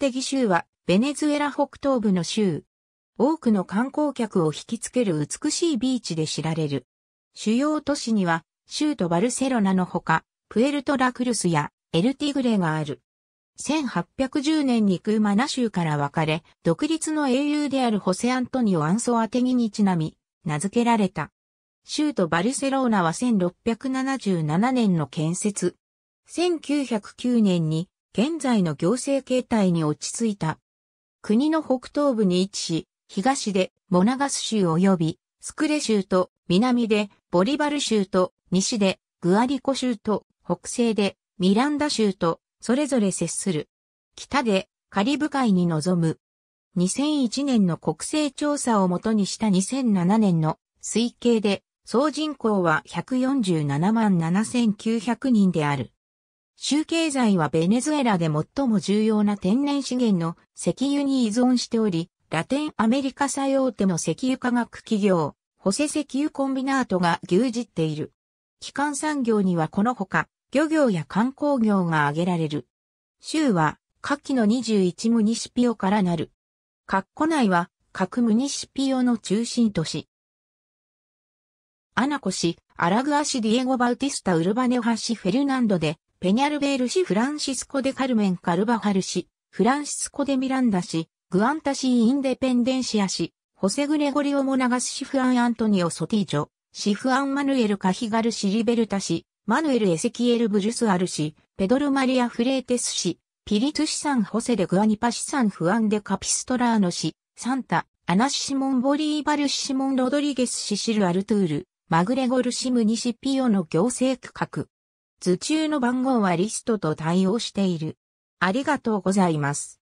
テギ州は、ベネズエラ北東部の州。多くの観光客を引きつける美しいビーチで知られる。主要都市には、州都バルセロナのほか、プエルトラクルスやエルティグレがある。1810年にクーマナ州から分かれ、独立の英雄であるホセアントニオ・アンソアテギにちなみ、名付けられた。州都バルセロナは1677年の建設。1909年に現在の行政形態に落ち着いた。国の北東部に位置し、東でモナガス州及びスクレ州と南でボリバル州と西でグアリコ州と北西でミランダ州とそれぞれ接する。北でカリブ海に臨む。2001年の国勢調査をもとにした2007年の推計で総人口は147万7900人である。州経済はベネズエラで最も重要な天然資源の石油に依存しており、ラテンアメリカ最大手の石油化学企業、ホセ石油コンビナートが牛耳っている。基幹産業にはこのほか、漁業や観光業が挙げられる。州は、下記の21ムニシピオからなる。括弧内は、各ムニシピオの中心都市。アナコ市、アラグアシディエゴ・バウティスタ・ウルバネハシ・フェルナンドで、ペニャルベール氏フランシスコ・デ・カルメン・カルバハル氏、フランシスコ・デ・ミランダ氏、グアンタ氏、インデペンデンシア氏、ホセ・グレゴリオ・モナガス・シフアン・アントニオ・ソティジョ、シフアン・マヌエル・カヒガル・シリベルタ氏、マヌエル・エセキエル・ブジュスアル氏、ペドル・マリア・フレーテス氏、ピリトゥサン・ホセ・デ・グアニパサン・フアン・デ・カピストラーノ氏、サンタ、アナシシモン・ボリーバル・シモン・ロドリゲス・氏シル・アルトゥール、マグレゴル・シム・ニシピオの行政区画。図中の番号はリストと対応している。ありがとうございます。